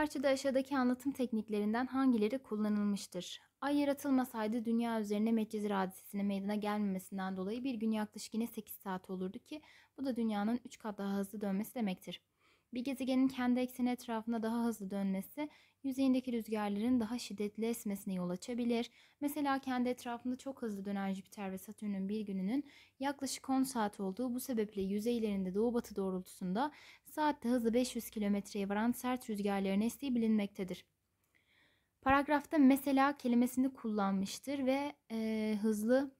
Parçada aşağıdaki anlatım tekniklerinden hangileri kullanılmıştır? Ay yaratılmasaydı dünya üzerine medcez iradesinin meydana gelmemesinden dolayı bir gün yaklaşık yine 8 saat olurdu ki bu da dünyanın 3 kat daha hızlı dönmesi demektir. Bir gezegenin kendi ekseni etrafında daha hızlı dönmesi, yüzeyindeki rüzgarların daha şiddetli esmesine yol açabilir. Mesela kendi etrafında çok hızlı dönen Jüpiter ve Satürn'ün bir gününün yaklaşık 10 saat olduğu bu sebeple yüzeylerinde doğu-batı doğrultusunda saatte hızlı 500 kilometreye varan sert rüzgarların estiği bilinmektedir. Paragrafta mesela kelimesini kullanmıştır ve e, hızlı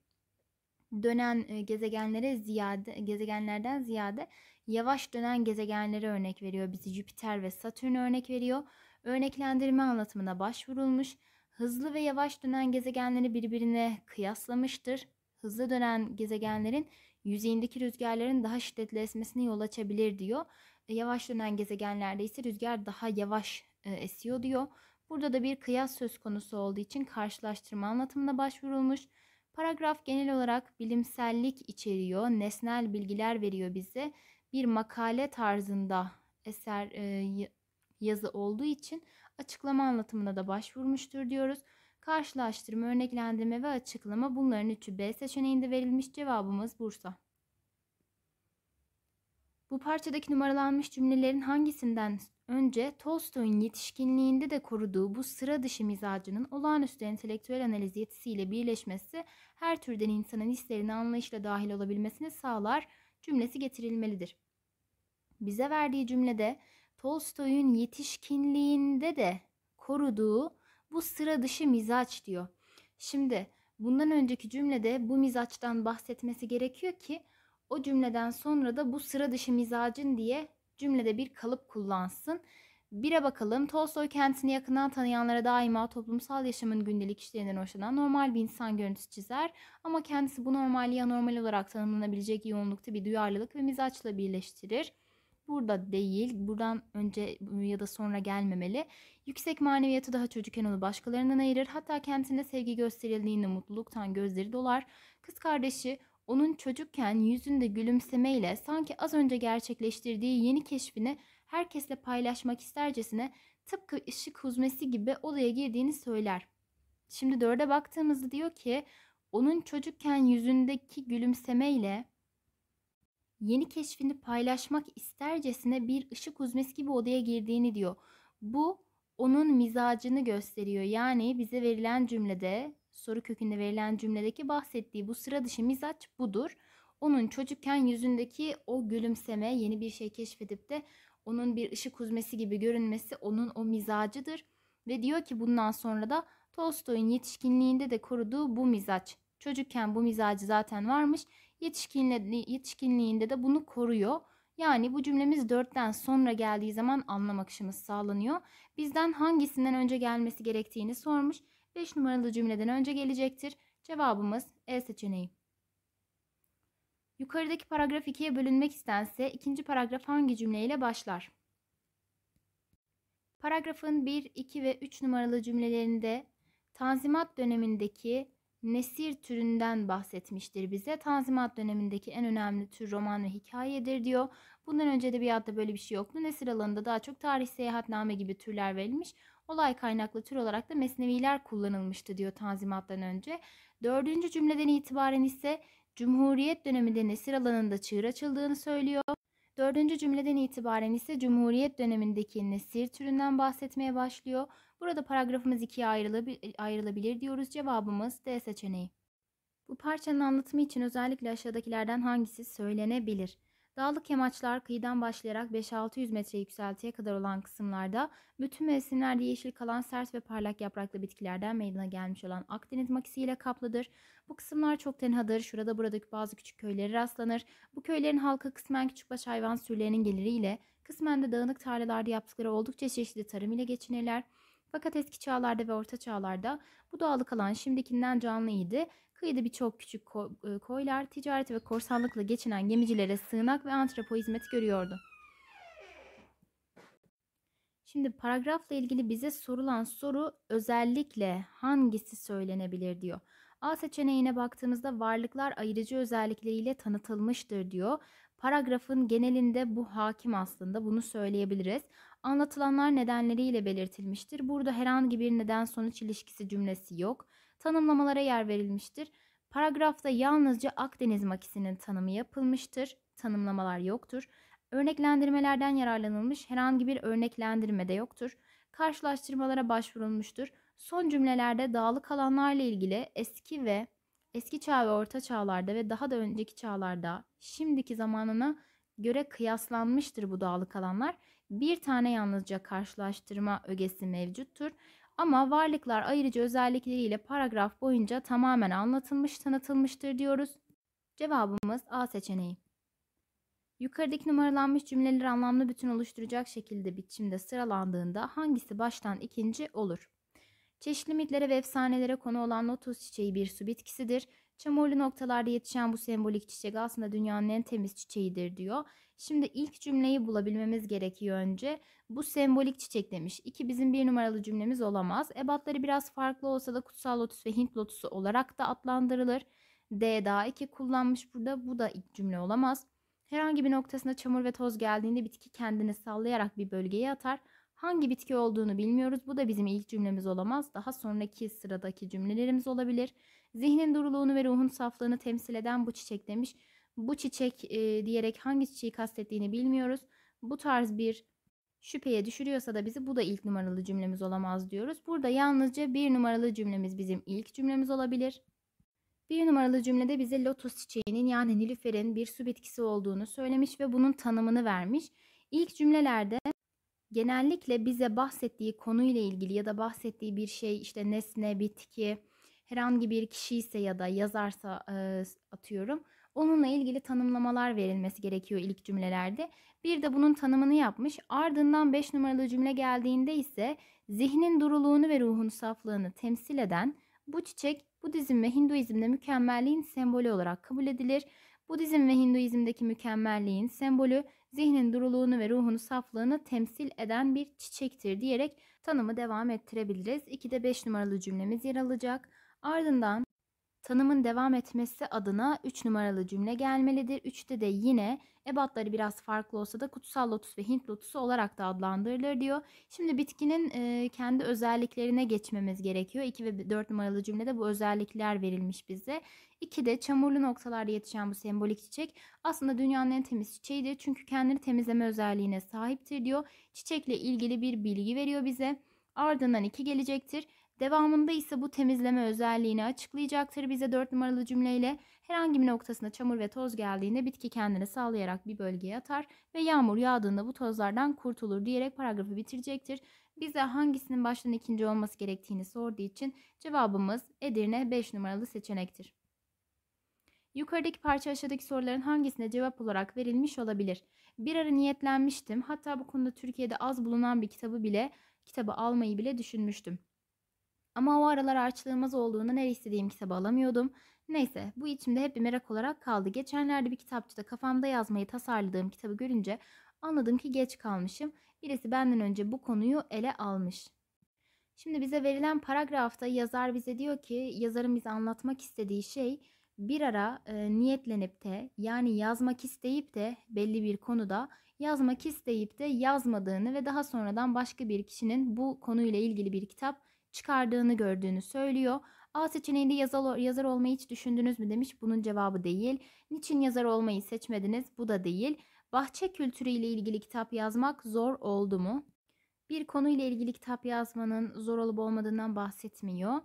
dönen e, gezegenlere ziyade gezegenlerden ziyade yavaş dönen gezegenlere örnek veriyor. Bizi Jüpiter ve Satürn örnek veriyor. Örneklendirme anlatımına başvurulmuş. Hızlı ve yavaş dönen gezegenleri birbirine kıyaslamıştır. Hızlı dönen gezegenlerin yüzeyindeki rüzgarların daha şiddetli esmesine yol açabilir diyor. E, yavaş dönen gezegenlerde ise rüzgar daha yavaş e, esiyor diyor. Burada da bir kıyas söz konusu olduğu için karşılaştırma anlatımına başvurulmuş. Paragraf genel olarak bilimsellik içeriyor, nesnel bilgiler veriyor bize bir makale tarzında eser e, yazı olduğu için açıklama anlatımına da başvurmuştur diyoruz. Karşılaştırma, örneklendirme ve açıklama bunların üçü B seçeneğinde verilmiş cevabımız Bursa. Bu parçadaki numaralanmış cümlelerin hangisinden önce Tolstoy'un yetişkinliğinde de koruduğu bu sıra dışı mizacının olağanüstü entelektüel analiz yetisiyle birleşmesi her türden insanın hislerini anlayışla dahil olabilmesini sağlar cümlesi getirilmelidir. Bize verdiği cümlede Tolstoy'un yetişkinliğinde de koruduğu bu sıra dışı mizaç diyor. Şimdi bundan önceki cümlede bu mizaçtan bahsetmesi gerekiyor ki o cümleden sonra da bu sıra dışı mizacın diye cümlede bir kalıp kullansın Bire bakalım. Tolstoy kentini yakından tanıyanlara daima toplumsal yaşamın gündelik işlerinden hoşlanan normal bir insan görüntüsü çizer ama kendisi bu normalliği anormal olarak tanımlanabilecek yoğunlukta bir duyarlılık ve mizaçla birleştirir. Burada değil, buradan önce ya da sonra gelmemeli. Yüksek maneviyatı daha çocukken onu başkalarından ayırır. Hatta kendisine sevgi gösterildiğinde mutluluktan gözleri dolar. Kız kardeşi onun çocukken yüzünde gülümsemeyle sanki az önce gerçekleştirdiği yeni keşfini herkesle paylaşmak istercesine tıpkı ışık huzmesi gibi odaya girdiğini söyler. Şimdi dörde baktığımızda diyor ki onun çocukken yüzündeki gülümsemeyle yeni keşfini paylaşmak istercesine bir ışık huzmesi gibi odaya girdiğini diyor. Bu onun mizacını gösteriyor. Yani bize verilen cümlede soru kökünde verilen cümledeki bahsettiği bu sıra dışı mizaç budur. Onun çocukken yüzündeki o gülümseme yeni bir şey keşfedip de onun bir ışık huzmesi gibi görünmesi onun o mizacıdır ve diyor ki bundan sonra da Tolstoy'un yetişkinliğinde de koruduğu bu mizaç. Çocukken bu mizacı zaten varmış. Yetişkinliğinde de bunu koruyor. Yani bu cümlemiz dörtten sonra geldiği zaman anlam akışımız sağlanıyor. Bizden hangisinden önce gelmesi gerektiğini sormuş. 5 numaralı cümleden önce gelecektir. Cevabımız E seçeneği. Yukarıdaki paragraf ikiye bölünmek istense ikinci paragraf hangi cümleyle başlar? Paragrafın 1, 2 ve 3 numaralı cümlelerinde Tanzimat dönemindeki nesir türünden bahsetmiştir bize. Tanzimat dönemindeki en önemli tür roman ve hikayedir diyor. Bundan önce de bir edebiyatta böyle bir şey yoktu. Nesir alanında daha çok tarih, seyahatname gibi türler verilmiş. Olay kaynaklı tür olarak da mesneviler kullanılmıştı diyor Tanzimat'tan önce. Dördüncü cümleden itibaren ise Cumhuriyet döneminde nesir alanında çığır açıldığını söylüyor. Dördüncü cümleden itibaren ise Cumhuriyet dönemindeki nesir türünden bahsetmeye başlıyor. Burada paragrafımız ikiye ayrılabilir, diyoruz. Cevabımız D seçeneği. Bu parçanın anlatımı için özellikle aşağıdakilerden hangisi söylenebilir? Dağlık yamaçlar kıyıdan başlayarak 5-600 metre yükseltiye kadar olan kısımlarda bütün mevsimlerde yeşil kalan sert ve parlak yapraklı bitkilerden meydana gelmiş olan Akdeniz makisi ile kaplıdır. Bu kısımlar çok tenhadır. Şurada buradaki bazı küçük köyleri rastlanır. Bu köylerin halkı kısmen küçükbaş hayvan sürülerinin geliriyle kısmen de dağınık tarlalarda yaptıkları oldukça çeşitli tarım ile geçinirler. Fakat eski çağlarda ve orta çağlarda bu doğal alan şimdikinden canlıydı. Kıyıda birçok küçük ko- e, koylar ticareti ve korsanlıkla geçinen gemicilere sığınak ve antrepo hizmeti görüyordu. Şimdi paragrafla ilgili bize sorulan soru özellikle hangisi söylenebilir diyor. A seçeneğine baktığımızda varlıklar ayırıcı özellikleriyle tanıtılmıştır diyor. Paragrafın genelinde bu hakim aslında bunu söyleyebiliriz. Anlatılanlar nedenleriyle belirtilmiştir. Burada herhangi bir neden sonuç ilişkisi cümlesi yok tanımlamalara yer verilmiştir. Paragrafta yalnızca Akdeniz makisinin tanımı yapılmıştır. Tanımlamalar yoktur. Örneklendirmelerden yararlanılmış herhangi bir örneklendirme de yoktur. Karşılaştırmalara başvurulmuştur. Son cümlelerde dağlık alanlarla ilgili eski ve eski çağ ve orta çağlarda ve daha da önceki çağlarda şimdiki zamanına göre kıyaslanmıştır bu dağlık alanlar. Bir tane yalnızca karşılaştırma ögesi mevcuttur. Ama varlıklar ayırıcı özellikleriyle paragraf boyunca tamamen anlatılmış, tanıtılmıştır diyoruz. Cevabımız A seçeneği. Yukarıdaki numaralanmış cümleler anlamlı bütün oluşturacak şekilde biçimde sıralandığında hangisi baştan ikinci olur? Çeşitli mitlere ve efsanelere konu olan lotus çiçeği bir su bitkisidir. Çamurlu noktalarda yetişen bu sembolik çiçek aslında dünyanın en temiz çiçeğidir diyor. Şimdi ilk cümleyi bulabilmemiz gerekiyor önce. Bu sembolik çiçek demiş. İki bizim bir numaralı cümlemiz olamaz. Ebatları biraz farklı olsa da kutsal lotus ve Hint lotusu olarak da adlandırılır. D daha iki kullanmış burada. Bu da ilk cümle olamaz. Herhangi bir noktasında çamur ve toz geldiğinde bitki kendini sallayarak bir bölgeye atar. Hangi bitki olduğunu bilmiyoruz. Bu da bizim ilk cümlemiz olamaz. Daha sonraki sıradaki cümlelerimiz olabilir. Zihnin duruluğunu ve ruhun saflığını temsil eden bu çiçek demiş. Bu çiçek e, diyerek hangi çiçeği kastettiğini bilmiyoruz. Bu tarz bir şüpheye düşürüyorsa da bizi bu da ilk numaralı cümlemiz olamaz diyoruz. Burada yalnızca bir numaralı cümlemiz bizim ilk cümlemiz olabilir. Bir numaralı cümlede bize lotus çiçeğinin yani nilüferin bir su bitkisi olduğunu söylemiş ve bunun tanımını vermiş. İlk cümlelerde genellikle bize bahsettiği konuyla ilgili ya da bahsettiği bir şey işte nesne, bitki, herhangi bir kişi ise ya da yazarsa e, atıyorum onunla ilgili tanımlamalar verilmesi gerekiyor ilk cümlelerde. Bir de bunun tanımını yapmış. Ardından 5 numaralı cümle geldiğinde ise zihnin duruluğunu ve ruhun saflığını temsil eden bu çiçek Budizm ve Hinduizm'de mükemmelliğin sembolü olarak kabul edilir. Budizm ve Hinduizm'deki mükemmelliğin sembolü zihnin duruluğunu ve ruhun saflığını temsil eden bir çiçektir diyerek tanımı devam ettirebiliriz. İki de 5 numaralı cümlemiz yer alacak. Ardından tanımın devam etmesi adına 3 numaralı cümle gelmelidir. 3'te de yine ebatları biraz farklı olsa da kutsal lotus ve Hint lotusu olarak da adlandırılır diyor. Şimdi bitkinin e, kendi özelliklerine geçmemiz gerekiyor. 2 ve 4 numaralı cümlede bu özellikler verilmiş bize. 2'de çamurlu noktalarda yetişen bu sembolik çiçek aslında dünyanın en temiz çiçeğidir. Çünkü kendini temizleme özelliğine sahiptir diyor. Çiçekle ilgili bir bilgi veriyor bize. Ardından 2 gelecektir. Devamında ise bu temizleme özelliğini açıklayacaktır bize 4 numaralı cümleyle. Herhangi bir noktasına çamur ve toz geldiğinde bitki kendini sağlayarak bir bölgeye atar ve yağmur yağdığında bu tozlardan kurtulur diyerek paragrafı bitirecektir. Bize hangisinin baştan ikinci olması gerektiğini sorduğu için cevabımız Edirne 5 numaralı seçenektir. Yukarıdaki parça aşağıdaki soruların hangisine cevap olarak verilmiş olabilir? Bir ara niyetlenmiştim. Hatta bu konuda Türkiye'de az bulunan bir kitabı bile kitabı almayı bile düşünmüştüm. Ama o aralar harçlığımız olduğundan her istediğim kitabı alamıyordum. Neyse bu içimde hep bir merak olarak kaldı. Geçenlerde bir kitapçıda kafamda yazmayı tasarladığım kitabı görünce anladım ki geç kalmışım. Birisi benden önce bu konuyu ele almış. Şimdi bize verilen paragrafta yazar bize diyor ki yazarın bize anlatmak istediği şey bir ara e, niyetlenip de yani yazmak isteyip de belli bir konuda yazmak isteyip de yazmadığını ve daha sonradan başka bir kişinin bu konuyla ilgili bir kitap çıkardığını gördüğünü söylüyor. A seçeneğinde yazar, yazar olmayı hiç düşündünüz mü demiş. Bunun cevabı değil. Niçin yazar olmayı seçmediniz? Bu da değil. Bahçe kültürüyle ilgili kitap yazmak zor oldu mu? Bir konuyla ilgili kitap yazmanın zor olup olmadığından bahsetmiyor.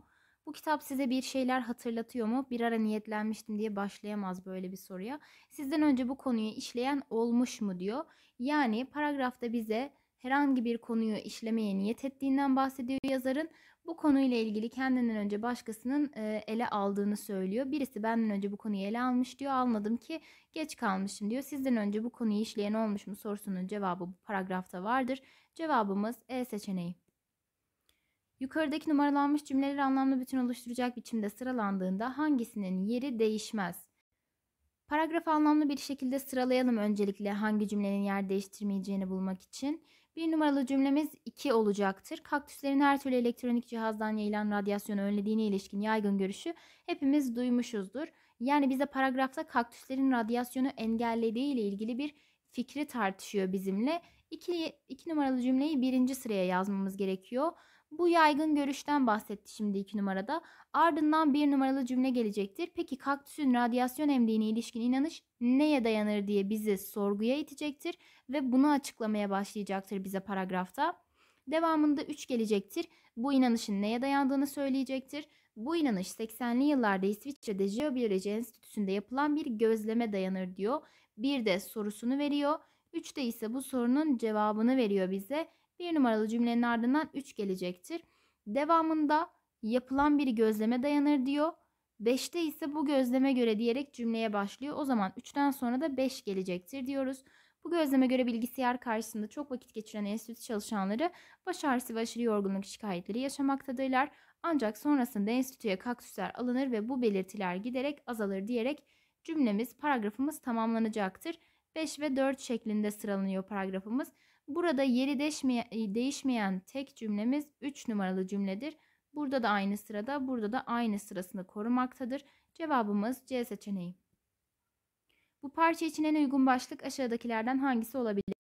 Bu kitap size bir şeyler hatırlatıyor mu? Bir ara niyetlenmiştim diye başlayamaz böyle bir soruya. Sizden önce bu konuyu işleyen olmuş mu diyor. Yani paragrafta bize herhangi bir konuyu işlemeye niyet ettiğinden bahsediyor yazarın. Bu konuyla ilgili kendinden önce başkasının e, ele aldığını söylüyor. Birisi benden önce bu konuyu ele almış diyor. Almadım ki geç kalmışım diyor. Sizden önce bu konuyu işleyen olmuş mu sorusunun cevabı bu paragrafta vardır. Cevabımız E seçeneği. Yukarıdaki numaralanmış cümleleri anlamlı bütün oluşturacak biçimde sıralandığında hangisinin yeri değişmez? Paragrafı anlamlı bir şekilde sıralayalım öncelikle hangi cümlenin yer değiştirmeyeceğini bulmak için. Bir numaralı cümlemiz 2 olacaktır. Kaktüslerin her türlü elektronik cihazdan yayılan radyasyonu önlediğine ilişkin yaygın görüşü hepimiz duymuşuzdur. Yani bize paragrafta kaktüslerin radyasyonu engellediği ile ilgili bir fikri tartışıyor bizimle. 2 numaralı cümleyi birinci sıraya yazmamız gerekiyor. Bu yaygın görüşten bahsetti şimdi 2 numarada. Ardından bir numaralı cümle gelecektir. Peki kaktüsün radyasyon emdiğine ilişkin inanış neye dayanır diye bizi sorguya itecektir ve bunu açıklamaya başlayacaktır bize paragrafta. Devamında 3 gelecektir. Bu inanışın neye dayandığını söyleyecektir. Bu inanış 80'li yıllarda İsviçre'de Jeobiyoloji Enstitüsü'nde yapılan bir gözleme dayanır diyor. Bir de sorusunu veriyor. Üçte ise bu sorunun cevabını veriyor bize bir numaralı cümlenin ardından 3 gelecektir. Devamında yapılan bir gözleme dayanır diyor. 5'te ise bu gözleme göre diyerek cümleye başlıyor. O zaman 3'ten sonra da 5 gelecektir diyoruz. Bu gözleme göre bilgisayar karşısında çok vakit geçiren enstitü çalışanları baş ağrısı ve aşırı yorgunluk şikayetleri yaşamaktadırlar. Ancak sonrasında enstitüye kaktüsler alınır ve bu belirtiler giderek azalır diyerek cümlemiz, paragrafımız tamamlanacaktır. 5 ve 4 şeklinde sıralanıyor paragrafımız. Burada yeri e, değişmeyen, tek cümlemiz 3 numaralı cümledir. Burada da aynı sırada, burada da aynı sırasında korumaktadır. Cevabımız C seçeneği. Bu parça için en uygun başlık aşağıdakilerden hangisi olabilir?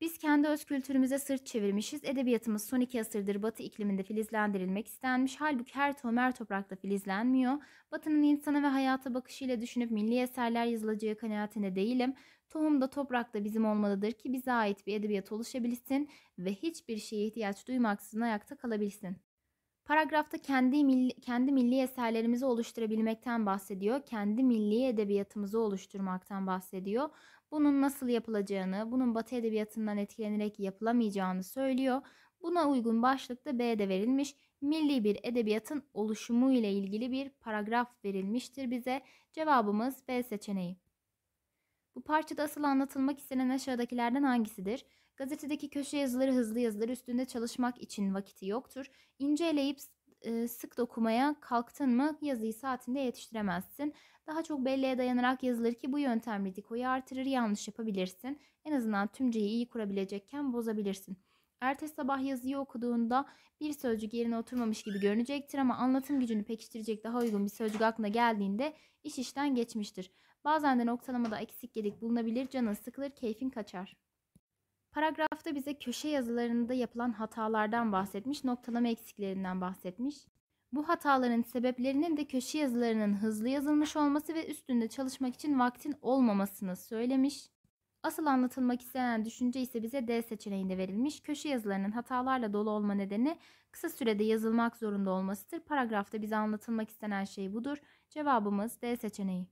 Biz kendi öz kültürümüze sırt çevirmişiz. Edebiyatımız son iki asırdır Batı ikliminde filizlendirilmek istenmiş. Halbuki her tomer toprakta filizlenmiyor. Batı'nın insana ve hayata bakışıyla düşünüp milli eserler yazılacağı kanaatinde değilim. Tohum da toprak da bizim olmalıdır ki bize ait bir edebiyat oluşabilsin ve hiçbir şeye ihtiyaç duymaksızın ayakta kalabilsin. Paragrafta kendi milli, kendi milli eserlerimizi oluşturabilmekten bahsediyor. Kendi milli edebiyatımızı oluşturmaktan bahsediyor. Bunun nasıl yapılacağını, bunun Batı edebiyatından etkilenerek yapılamayacağını söylüyor. Buna uygun başlıkta B'de verilmiş milli bir edebiyatın oluşumu ile ilgili bir paragraf verilmiştir bize. Cevabımız B seçeneği. Bu parçada asıl anlatılmak istenen aşağıdakilerden hangisidir? Gazetedeki köşe yazıları hızlı yazılar üstünde çalışmak için vakiti yoktur. İnceleyip e, sık dokumaya kalktın mı yazıyı saatinde yetiştiremezsin daha çok belleğe dayanarak yazılır ki bu yöntem ridikoyu artırır yanlış yapabilirsin. En azından tümceyi iyi kurabilecekken bozabilirsin. Ertesi sabah yazıyı okuduğunda bir sözcük yerine oturmamış gibi görünecektir ama anlatım gücünü pekiştirecek daha uygun bir sözcük aklına geldiğinde iş işten geçmiştir. Bazen de noktalamada eksik gedik bulunabilir, canın sıkılır, keyfin kaçar. Paragrafta bize köşe yazılarında yapılan hatalardan bahsetmiş, noktalama eksiklerinden bahsetmiş. Bu hataların sebeplerinin de köşe yazılarının hızlı yazılmış olması ve üstünde çalışmak için vaktin olmamasını söylemiş. Asıl anlatılmak istenen düşünce ise bize D seçeneğinde verilmiş. Köşe yazılarının hatalarla dolu olma nedeni kısa sürede yazılmak zorunda olmasıdır. Paragrafta bize anlatılmak istenen şey budur. Cevabımız D seçeneği.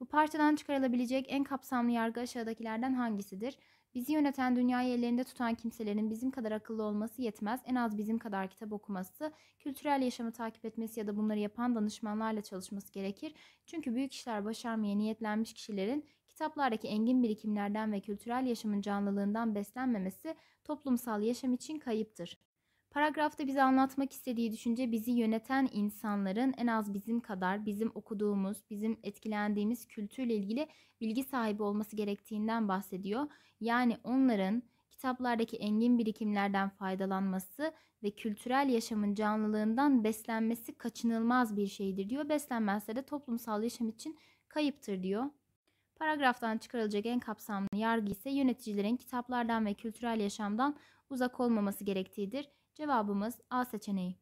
Bu parçadan çıkarılabilecek en kapsamlı yargı aşağıdakilerden hangisidir? Bizi yöneten dünyayı ellerinde tutan kimselerin bizim kadar akıllı olması yetmez. En az bizim kadar kitap okuması, kültürel yaşamı takip etmesi ya da bunları yapan danışmanlarla çalışması gerekir. Çünkü büyük işler başarmaya niyetlenmiş kişilerin kitaplardaki engin birikimlerden ve kültürel yaşamın canlılığından beslenmemesi toplumsal yaşam için kayıptır. Paragrafta bize anlatmak istediği düşünce bizi yöneten insanların en az bizim kadar bizim okuduğumuz, bizim etkilendiğimiz kültürle ilgili bilgi sahibi olması gerektiğinden bahsediyor. Yani onların kitaplardaki engin birikimlerden faydalanması ve kültürel yaşamın canlılığından beslenmesi kaçınılmaz bir şeydir diyor. Beslenmezse de toplumsal yaşam için kayıptır diyor. Paragraftan çıkarılacak en kapsamlı yargı ise yöneticilerin kitaplardan ve kültürel yaşamdan uzak olmaması gerektiğidir. Cevabımız A seçeneği.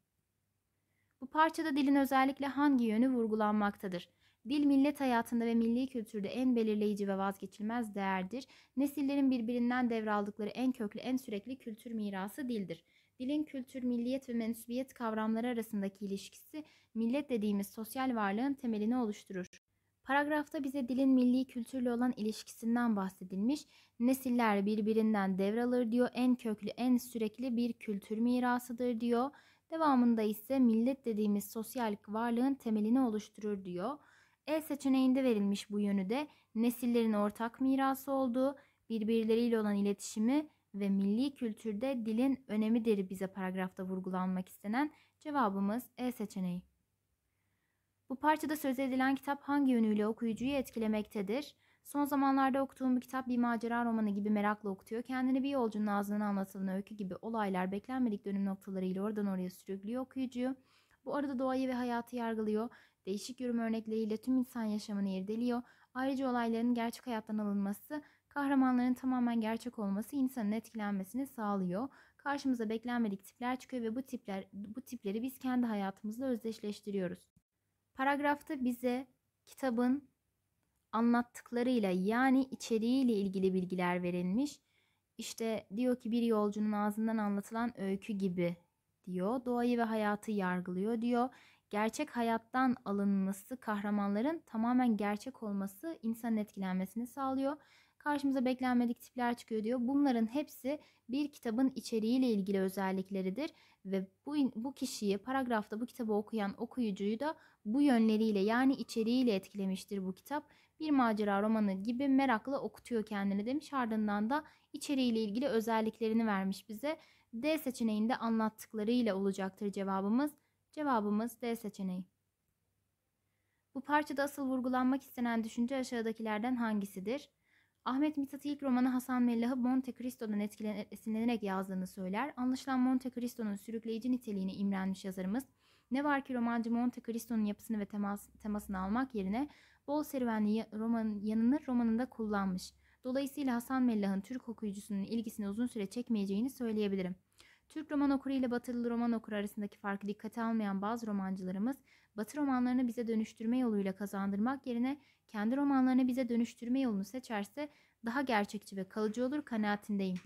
Bu parçada dilin özellikle hangi yönü vurgulanmaktadır? Dil millet hayatında ve milli kültürde en belirleyici ve vazgeçilmez değerdir. Nesillerin birbirinden devraldıkları en köklü, en sürekli kültür mirası dildir. Dilin kültür, milliyet ve mensubiyet kavramları arasındaki ilişkisi millet dediğimiz sosyal varlığın temelini oluşturur. Paragrafta bize dilin milli kültürle olan ilişkisinden bahsedilmiş. Nesiller birbirinden devralır diyor. En köklü, en sürekli bir kültür mirasıdır diyor. Devamında ise millet dediğimiz sosyal varlığın temelini oluşturur diyor. E seçeneğinde verilmiş bu yönü de nesillerin ortak mirası olduğu, birbirleriyle olan iletişimi ve milli kültürde dilin önemidir bize paragrafta vurgulanmak istenen cevabımız E seçeneği. Bu parçada söz edilen kitap hangi yönüyle okuyucuyu etkilemektedir? Son zamanlarda okuduğum bir kitap bir macera romanı gibi merakla okutuyor. Kendini bir yolcunun ağzından anlatılan öykü gibi olaylar beklenmedik dönüm noktalarıyla oradan oraya sürüklüyor okuyucuyu. Bu arada doğayı ve hayatı yargılıyor. Değişik yorum örnekleriyle tüm insan yaşamını irdeliyor. Ayrıca olayların gerçek hayattan alınması, kahramanların tamamen gerçek olması insanın etkilenmesini sağlıyor. Karşımıza beklenmedik tipler çıkıyor ve bu tipler bu tipleri biz kendi hayatımızla özdeşleştiriyoruz. Paragrafta bize kitabın anlattıklarıyla yani içeriğiyle ilgili bilgiler verilmiş. İşte diyor ki bir yolcunun ağzından anlatılan öykü gibi diyor. Doğayı ve hayatı yargılıyor diyor. Gerçek hayattan alınması kahramanların tamamen gerçek olması insanın etkilenmesini sağlıyor karşımıza beklenmedik tipler çıkıyor diyor. Bunların hepsi bir kitabın içeriğiyle ilgili özellikleridir ve bu, bu kişiyi paragrafta bu kitabı okuyan okuyucuyu da bu yönleriyle yani içeriğiyle etkilemiştir bu kitap. Bir macera romanı gibi merakla okutuyor kendini demiş ardından da içeriğiyle ilgili özelliklerini vermiş bize. D seçeneğinde anlattıklarıyla olacaktır cevabımız. Cevabımız D seçeneği. Bu parçada asıl vurgulanmak istenen düşünce aşağıdakilerden hangisidir? Ahmet Mithat'ı ilk romanı Hasan Mellah'ı Monte Cristo'dan esinlenerek yazdığını söyler. Anlaşılan Monte Cristo'nun sürükleyici niteliğini imrenmiş yazarımız, ne var ki romancı Monte Cristo'nun yapısını ve temas, temasını almak yerine bol serüvenli roman, yanını romanında kullanmış. Dolayısıyla Hasan Mellah'ın Türk okuyucusunun ilgisini uzun süre çekmeyeceğini söyleyebilirim. Türk roman okuru ile batılı roman okuru arasındaki farkı dikkate almayan bazı romancılarımız, batı romanlarını bize dönüştürme yoluyla kazandırmak yerine kendi romanlarını bize dönüştürme yolunu seçerse daha gerçekçi ve kalıcı olur kanaatindeyim.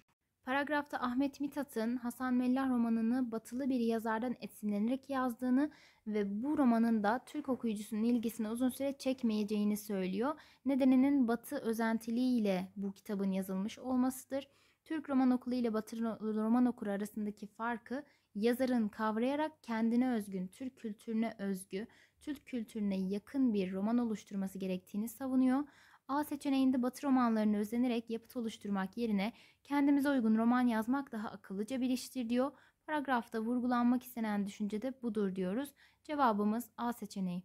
Paragrafta Ahmet Mithat'ın Hasan Mellah romanını batılı bir yazardan esinlenerek yazdığını ve bu romanın da Türk okuyucusunun ilgisini uzun süre çekmeyeceğini söylüyor. Nedeninin batı özentiliğiyle bu kitabın yazılmış olmasıdır. Türk roman okulu ile batı roman okuru arasındaki farkı yazarın kavrayarak kendine özgün, Türk kültürüne özgü, Türk kültürüne yakın bir roman oluşturması gerektiğini savunuyor. A seçeneğinde batı romanlarını özenerek yapıt oluşturmak yerine kendimize uygun roman yazmak daha akıllıca bir iştir diyor. Paragrafta vurgulanmak istenen düşünce de budur diyoruz. Cevabımız A seçeneği.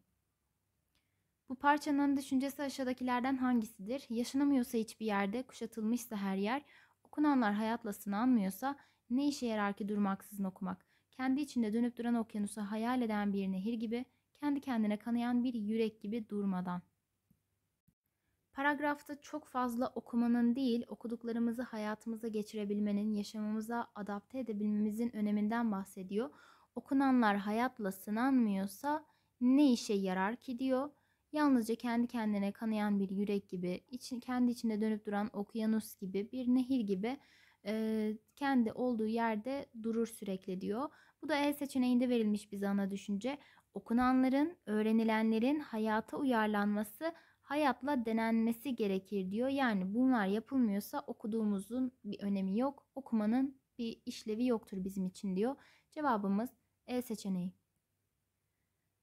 Bu parçanın düşüncesi aşağıdakilerden hangisidir? Yaşanamıyorsa hiçbir yerde, kuşatılmışsa her yer, okunanlar hayatla sınanmıyorsa ne işe yarar ki durmaksızın okumak? Kendi içinde dönüp duran okyanusu hayal eden bir nehir gibi kendi kendine kanayan bir yürek gibi durmadan. Paragrafta çok fazla okumanın değil, okuduklarımızı hayatımıza geçirebilmenin, yaşamımıza adapte edebilmemizin öneminden bahsediyor. Okunanlar hayatla sınanmıyorsa ne işe yarar ki diyor. Yalnızca kendi kendine kanayan bir yürek gibi, için, kendi içinde dönüp duran okyanus gibi, bir nehir gibi e, kendi olduğu yerde durur sürekli diyor. Bu da el seçeneğinde verilmiş bize ana düşünce. Okunanların, öğrenilenlerin hayata uyarlanması, hayatla denenmesi gerekir diyor. Yani bunlar yapılmıyorsa okuduğumuzun bir önemi yok. Okumanın bir işlevi yoktur bizim için diyor. Cevabımız E seçeneği.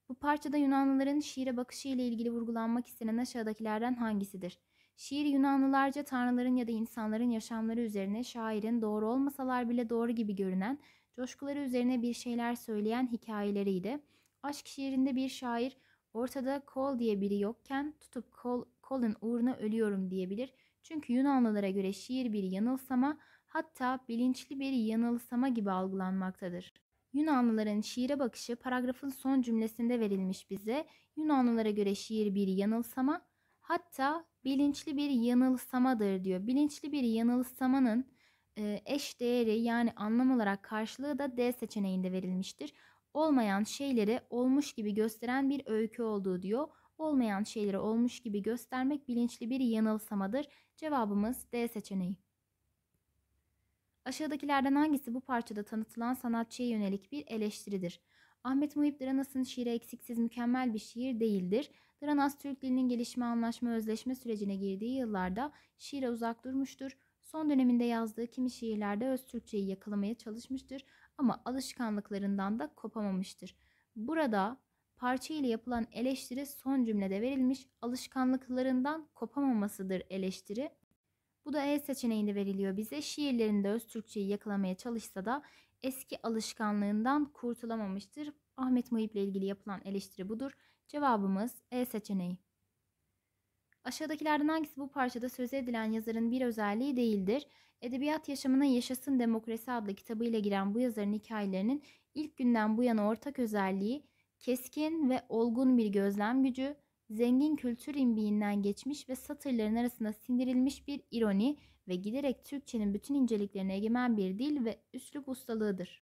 Bu parçada Yunanlıların şiire bakışı ile ilgili vurgulanmak istenen aşağıdakilerden hangisidir? Şiir Yunanlılarca tanrıların ya da insanların yaşamları üzerine şairin doğru olmasalar bile doğru gibi görünen, coşkuları üzerine bir şeyler söyleyen hikayeleriydi. Aşk şiirinde bir şair ortada kol diye biri yokken tutup kol, kolun uğruna ölüyorum diyebilir. Çünkü Yunanlılara göre şiir bir yanılsama hatta bilinçli bir yanılsama gibi algılanmaktadır. Yunanlıların şiire bakışı paragrafın son cümlesinde verilmiş bize. Yunanlılara göre şiir bir yanılsama hatta bilinçli bir yanılsamadır diyor. Bilinçli bir yanılsamanın eş değeri yani anlam olarak karşılığı da D seçeneğinde verilmiştir olmayan şeyleri olmuş gibi gösteren bir öykü olduğu diyor. Olmayan şeyleri olmuş gibi göstermek bilinçli bir yanılsamadır. Cevabımız D seçeneği. Aşağıdakilerden hangisi bu parçada tanıtılan sanatçıya yönelik bir eleştiridir? Ahmet Muhip Dranas'ın şiiri eksiksiz mükemmel bir şiir değildir. Dranas Türk dilinin gelişme anlaşma özleşme sürecine girdiği yıllarda şiire uzak durmuştur. Son döneminde yazdığı kimi şiirlerde öz Türkçeyi yakalamaya çalışmıştır ama alışkanlıklarından da kopamamıştır. Burada parça ile yapılan eleştiri son cümlede verilmiş alışkanlıklarından kopamamasıdır eleştiri. Bu da E seçeneğinde veriliyor bize. Şiirlerinde öz türkçeyi yakalamaya çalışsa da eski alışkanlığından kurtulamamıştır. Ahmet Muhip ile ilgili yapılan eleştiri budur. Cevabımız E seçeneği. Aşağıdakilerden hangisi bu parçada söz edilen yazarın bir özelliği değildir? Edebiyat yaşamına Yaşasın Demokrasi adlı kitabıyla giren bu yazarın hikayelerinin ilk günden bu yana ortak özelliği keskin ve olgun bir gözlem gücü, zengin kültür imbiğinden geçmiş ve satırların arasında sindirilmiş bir ironi ve giderek Türkçenin bütün inceliklerine egemen bir dil ve üslup ustalığıdır.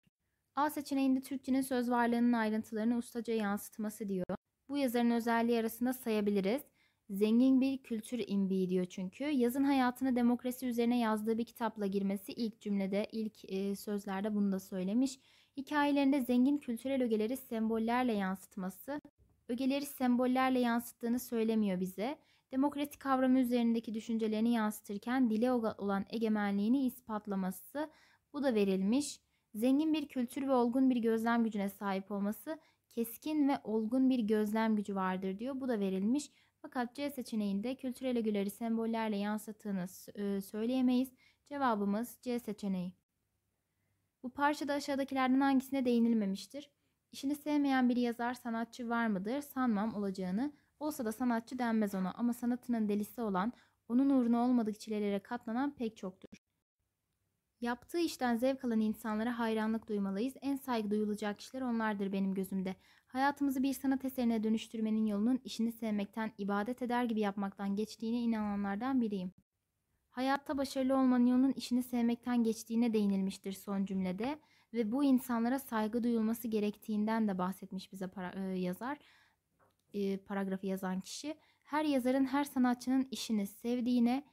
A seçeneğinde Türkçenin söz varlığının ayrıntılarını ustaca yansıtması diyor. Bu yazarın özelliği arasında sayabiliriz Zengin bir kültür imbiği diyor çünkü. Yazın hayatını demokrasi üzerine yazdığı bir kitapla girmesi ilk cümlede, ilk e, sözlerde bunu da söylemiş. Hikayelerinde zengin kültürel ögeleri sembollerle yansıtması, ögeleri sembollerle yansıttığını söylemiyor bize. Demokrasi kavramı üzerindeki düşüncelerini yansıtırken dile olan egemenliğini ispatlaması bu da verilmiş. Zengin bir kültür ve olgun bir gözlem gücüne sahip olması, keskin ve olgun bir gözlem gücü vardır diyor. Bu da verilmiş. Fakat C seçeneğinde kültürel ögüleri sembollerle yansıttığınız e, söyleyemeyiz. Cevabımız C seçeneği. Bu parçada aşağıdakilerden hangisine değinilmemiştir? İşini sevmeyen bir yazar sanatçı var mıdır? Sanmam olacağını. Olsa da sanatçı denmez ona ama sanatının delisi olan, onun uğruna olmadık çilelere katlanan pek çoktur. Yaptığı işten zevk alan insanlara hayranlık duymalıyız. En saygı duyulacak kişiler onlardır benim gözümde. Hayatımızı bir sanat eserine dönüştürmenin yolunun işini sevmekten, ibadet eder gibi yapmaktan geçtiğine inananlardan biriyim. Hayatta başarılı olmanın yolunun işini sevmekten geçtiğine değinilmiştir son cümlede ve bu insanlara saygı duyulması gerektiğinden de bahsetmiş bize para, e, yazar, e, paragrafı yazan kişi. Her yazarın, her sanatçının işini sevdiğine,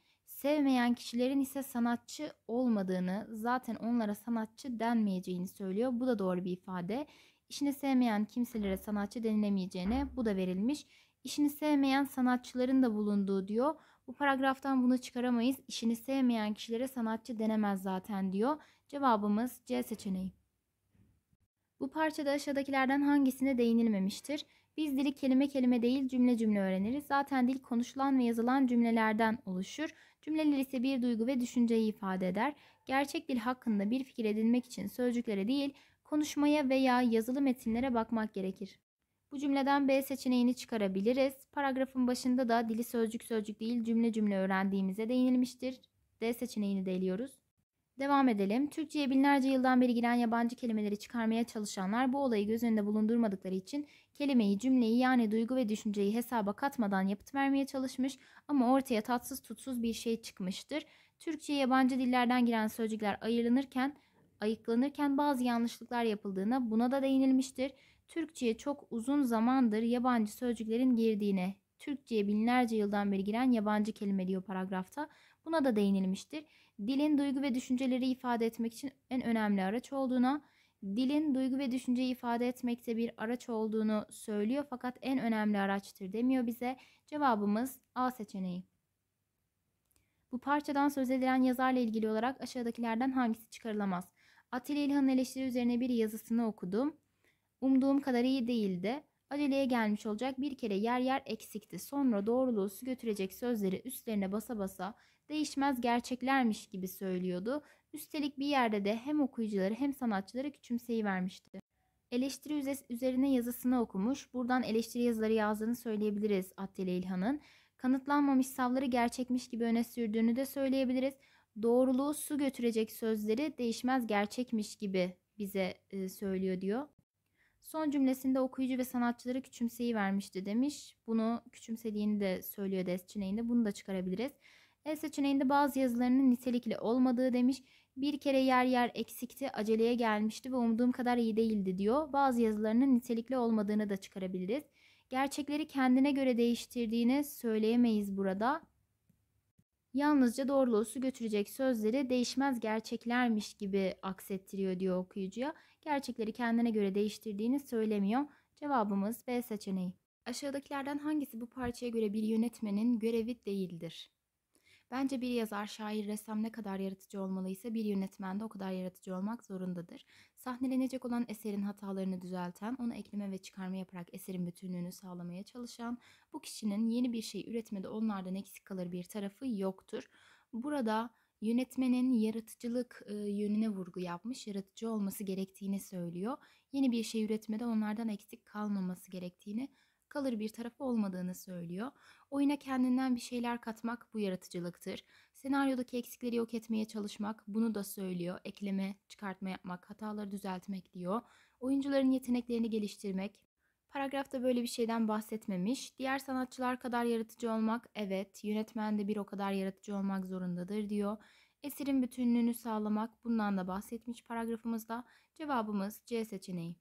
Sevmeyen kişilerin ise sanatçı olmadığını, zaten onlara sanatçı denmeyeceğini söylüyor. Bu da doğru bir ifade. İşini sevmeyen kimselere sanatçı denilemeyeceğine bu da verilmiş. İşini sevmeyen sanatçıların da bulunduğu diyor. Bu paragraftan bunu çıkaramayız. İşini sevmeyen kişilere sanatçı denemez zaten diyor. Cevabımız C seçeneği. Bu parçada aşağıdakilerden hangisine değinilmemiştir? Biz dili kelime kelime değil cümle cümle öğreniriz. Zaten dil konuşulan ve yazılan cümlelerden oluşur. Cümleler ise bir duygu ve düşünceyi ifade eder. Gerçek dil hakkında bir fikir edinmek için sözcüklere değil, konuşmaya veya yazılı metinlere bakmak gerekir. Bu cümleden B seçeneğini çıkarabiliriz. Paragrafın başında da dili sözcük sözcük değil cümle cümle öğrendiğimize değinilmiştir. D seçeneğini de eliyoruz. Devam edelim. Türkçe'ye binlerce yıldan beri giren yabancı kelimeleri çıkarmaya çalışanlar bu olayı göz önünde bulundurmadıkları için kelimeyi, cümleyi yani duygu ve düşünceyi hesaba katmadan yapıt vermeye çalışmış ama ortaya tatsız tutsuz bir şey çıkmıştır. Türkçe'ye yabancı dillerden giren sözcükler ayırlanırken, ayıklanırken bazı yanlışlıklar yapıldığına buna da değinilmiştir. Türkçe'ye çok uzun zamandır yabancı sözcüklerin girdiğine, Türkçe'ye binlerce yıldan beri giren yabancı kelime diyor paragrafta. Buna da değinilmiştir dilin duygu ve düşünceleri ifade etmek için en önemli araç olduğuna, dilin duygu ve düşünceyi ifade etmekte bir araç olduğunu söylüyor fakat en önemli araçtır demiyor bize. Cevabımız A seçeneği. Bu parçadan söz edilen yazarla ilgili olarak aşağıdakilerden hangisi çıkarılamaz? Atilla İlhan'ın eleştiri üzerine bir yazısını okudum. Umduğum kadar iyi değildi. Aceleye gelmiş olacak bir kere yer yer eksikti. Sonra doğruluğu su götürecek sözleri üstlerine basa basa değişmez gerçeklermiş gibi söylüyordu. Üstelik bir yerde de hem okuyucuları hem sanatçıları küçümseyi vermişti. Eleştiri üzerine yazısını okumuş, buradan eleştiri yazıları yazdığını söyleyebiliriz Attile İlhan'ın. Kanıtlanmamış savları gerçekmiş gibi öne sürdüğünü de söyleyebiliriz. Doğruluğu su götürecek sözleri değişmez gerçekmiş gibi bize e, söylüyor diyor. Son cümlesinde okuyucu ve sanatçıları küçümseyi vermişti demiş. Bunu küçümsediğini de söylüyor Destiney'inde. Bunu da çıkarabiliriz. E seçeneğinde bazı yazılarının nitelikli olmadığı demiş. Bir kere yer yer eksikti, aceleye gelmişti ve umduğum kadar iyi değildi diyor. Bazı yazılarının nitelikli olmadığını da çıkarabiliriz. Gerçekleri kendine göre değiştirdiğini söyleyemeyiz burada. Yalnızca doğruluğu götürecek sözleri değişmez gerçeklermiş gibi aksettiriyor diyor okuyucuya. Gerçekleri kendine göre değiştirdiğini söylemiyor. Cevabımız B seçeneği. Aşağıdakilerden hangisi bu parçaya göre bir yönetmenin görevi değildir? Bence bir yazar, şair, ressam ne kadar yaratıcı olmalıysa bir yönetmen de o kadar yaratıcı olmak zorundadır. Sahnelenecek olan eserin hatalarını düzelten, onu ekleme ve çıkarma yaparak eserin bütünlüğünü sağlamaya çalışan, bu kişinin yeni bir şey üretmede onlardan eksik kalır bir tarafı yoktur. Burada yönetmenin yaratıcılık yönüne vurgu yapmış, yaratıcı olması gerektiğini söylüyor. Yeni bir şey üretmede onlardan eksik kalmaması gerektiğini kalır bir tarafı olmadığını söylüyor. Oyuna kendinden bir şeyler katmak bu yaratıcılıktır. Senaryodaki eksikleri yok etmeye çalışmak bunu da söylüyor. Ekleme, çıkartma yapmak, hataları düzeltmek diyor. Oyuncuların yeteneklerini geliştirmek, Paragrafta böyle bir şeyden bahsetmemiş. Diğer sanatçılar kadar yaratıcı olmak, evet, yönetmen de bir o kadar yaratıcı olmak zorundadır diyor. Esirin bütünlüğünü sağlamak bundan da bahsetmiş paragrafımızda. Cevabımız C seçeneği.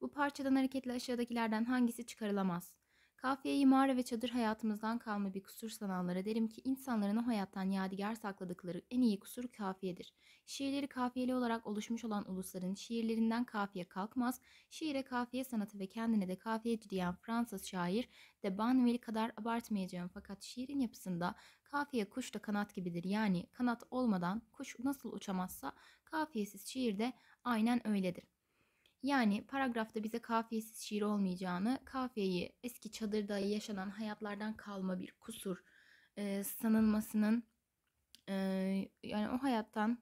Bu parçadan hareketle aşağıdakilerden hangisi çıkarılamaz? Kafiye, imara ve çadır hayatımızdan kalma bir kusur sananlara derim ki insanların o hayattan yadigar sakladıkları en iyi kusur kafiyedir. Şiirleri kafiyeli olarak oluşmuş olan ulusların şiirlerinden kafiye kalkmaz, şiire kafiye sanatı ve kendine de kafiyeci diyen Fransız şair de Banville kadar abartmayacağım fakat şiirin yapısında kafiye kuş da kanat gibidir yani kanat olmadan kuş nasıl uçamazsa kafiyesiz şiir de aynen öyledir. Yani paragrafta bize kafiyesiz şiir olmayacağını, kafiyeyi eski çadırda yaşanan hayatlardan kalma bir kusur e, sanılmasının e, yani o hayattan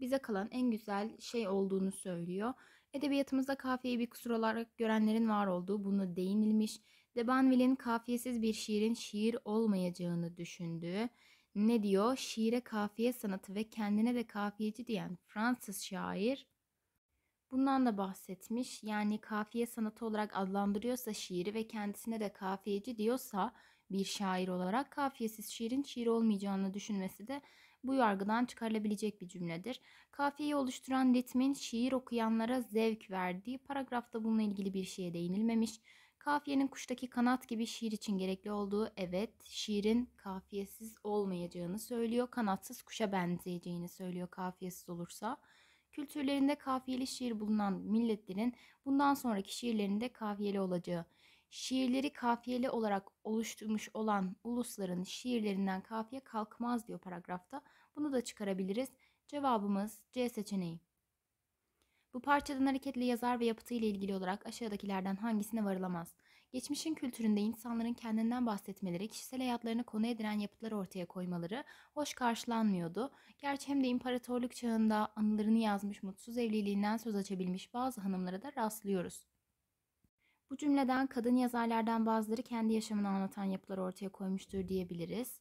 bize kalan en güzel şey olduğunu söylüyor. Edebiyatımızda kafiyeyi bir kusur olarak görenlerin var olduğu bunu değinilmiş. Debanville'in kafiyesiz bir şiirin şiir olmayacağını düşündüğü, ne diyor? Şiire kafiye sanatı ve kendine de kafiyeci diyen Fransız şair Bundan da bahsetmiş. Yani kafiye sanatı olarak adlandırıyorsa şiiri ve kendisine de kafiyeci diyorsa bir şair olarak kafiyesiz şiirin şiir olmayacağını düşünmesi de bu yargıdan çıkarılabilecek bir cümledir. Kafiyeyi oluşturan ritmin şiir okuyanlara zevk verdiği paragrafta bununla ilgili bir şeye değinilmemiş. Kafiyenin kuştaki kanat gibi şiir için gerekli olduğu evet, şiirin kafiyesiz olmayacağını söylüyor. Kanatsız kuşa benzeyeceğini söylüyor kafiyesiz olursa. Kültürlerinde kafiyeli şiir bulunan milletlerin bundan sonraki şiirlerinde kafiyeli olacağı, şiirleri kafiyeli olarak oluşturmuş olan ulusların şiirlerinden kafiye kalkmaz diyor paragrafta. Bunu da çıkarabiliriz. Cevabımız C seçeneği. Bu parçadan hareketli yazar ve yapıtı ile ilgili olarak aşağıdakilerden hangisine varılamaz? Geçmişin kültüründe insanların kendinden bahsetmeleri, kişisel hayatlarını konu edilen yapıtlar ortaya koymaları hoş karşılanmıyordu. Gerçi hem de imparatorluk çağında anılarını yazmış mutsuz evliliğinden söz açabilmiş bazı hanımlara da rastlıyoruz. Bu cümleden kadın yazarlardan bazıları kendi yaşamını anlatan yapılar ortaya koymuştur diyebiliriz.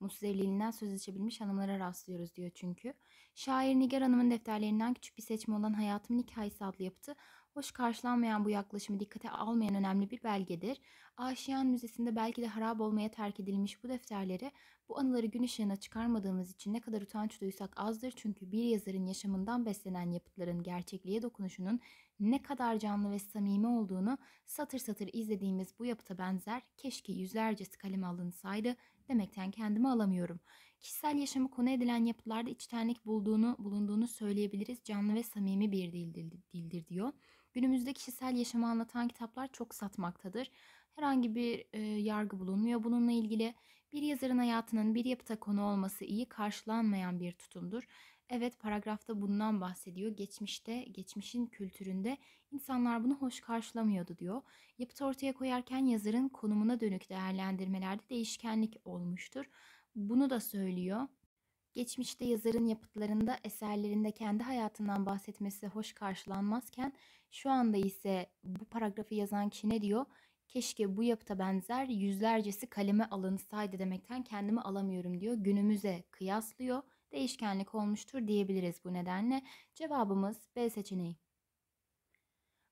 Mutsuz evliliğinden söz açabilmiş hanımlara rastlıyoruz diyor çünkü. Şair Nigar Hanım'ın defterlerinden küçük bir seçme olan Hayatımın Hikayesi adlı yapıtı hoş karşılanmayan bu yaklaşımı dikkate almayan önemli bir belgedir. Aşiyan Müzesi'nde belki de harap olmaya terk edilmiş bu defterleri, bu anıları gün ışığına çıkarmadığımız için ne kadar utanç duysak azdır çünkü bir yazarın yaşamından beslenen yapıtların gerçekliğe dokunuşunun ne kadar canlı ve samimi olduğunu satır satır izlediğimiz bu yapıta benzer keşke yüzlercesi kaleme alınsaydı demekten kendimi alamıyorum. Kişisel yaşamı konu edilen yapıtlarda içtenlik bulduğunu, bulunduğunu söyleyebiliriz. Canlı ve samimi bir dildir, dildir diyor. Günümüzde kişisel yaşamı anlatan kitaplar çok satmaktadır. Herhangi bir e, yargı bulunmuyor bununla ilgili. Bir yazarın hayatının bir yapıta konu olması iyi karşılanmayan bir tutumdur. Evet paragrafta bundan bahsediyor. Geçmişte, geçmişin kültüründe insanlar bunu hoş karşılamıyordu diyor. Yapıtı ortaya koyarken yazarın konumuna dönük değerlendirmelerde değişkenlik olmuştur. Bunu da söylüyor. Geçmişte yazarın yapıtlarında, eserlerinde kendi hayatından bahsetmesi hoş karşılanmazken şu anda ise bu paragrafı yazan kişi ne diyor? Keşke bu yapıta benzer yüzlercesi kaleme alınsaydı demekten kendimi alamıyorum diyor. Günümüze kıyaslıyor. Değişkenlik olmuştur diyebiliriz bu nedenle. Cevabımız B seçeneği.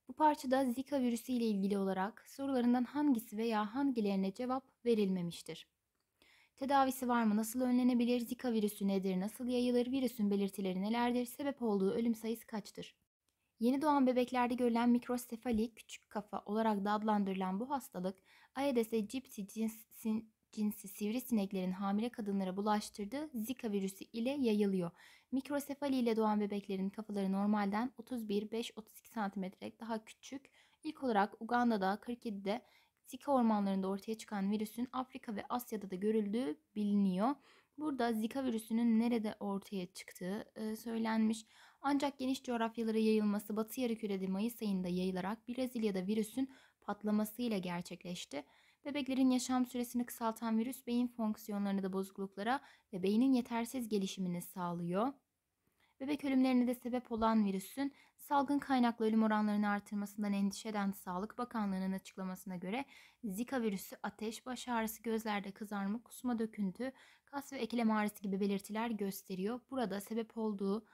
Bu parçada Zika virüsü ile ilgili olarak sorularından hangisi veya hangilerine cevap verilmemiştir? Tedavisi var mı? Nasıl önlenebilir? Zika virüsü nedir? Nasıl yayılır? Virüsün belirtileri nelerdir? Sebep olduğu ölüm sayısı kaçtır? Yeni doğan bebeklerde görülen mikrosefali küçük kafa olarak da adlandırılan bu hastalık Aedes aegypti cinsi, cinsi sivrisineklerin hamile kadınlara bulaştırdığı Zika virüsü ile yayılıyor. Mikrosefali ile doğan bebeklerin kafaları normalden 31-5-32 cm daha küçük. İlk olarak Uganda'da 47'de Zika ormanlarında ortaya çıkan virüsün Afrika ve Asya'da da görüldüğü biliniyor. Burada Zika virüsünün nerede ortaya çıktığı ıı, söylenmiş. Ancak geniş coğrafyalara yayılması Batı Yarıküre'de Mayıs ayında yayılarak Brezilya'da virüsün patlamasıyla gerçekleşti. Bebeklerin yaşam süresini kısaltan virüs beyin fonksiyonlarını da bozukluklara ve beynin yetersiz gelişimini sağlıyor. Bebek ölümlerine de sebep olan virüsün salgın kaynaklı ölüm oranlarını artırmasından endişe eden Sağlık Bakanlığı'nın açıklamasına göre Zika virüsü ateş, baş ağrısı, gözlerde kızarma, kusma, döküntü, kas ve eklem ağrısı gibi belirtiler gösteriyor. Burada sebep olduğu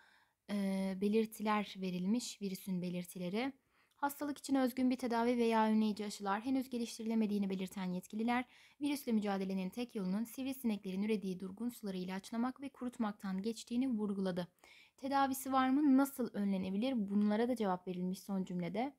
e, belirtiler verilmiş, virüsün belirtileri. Hastalık için özgün bir tedavi veya önleyici aşılar henüz geliştirilemediğini belirten yetkililer, virüsle mücadelenin tek yolunun sivrisineklerin ürediği durgun suları ilaçlamak ve kurutmaktan geçtiğini vurguladı. Tedavisi var mı? Nasıl önlenebilir? Bunlara da cevap verilmiş son cümlede.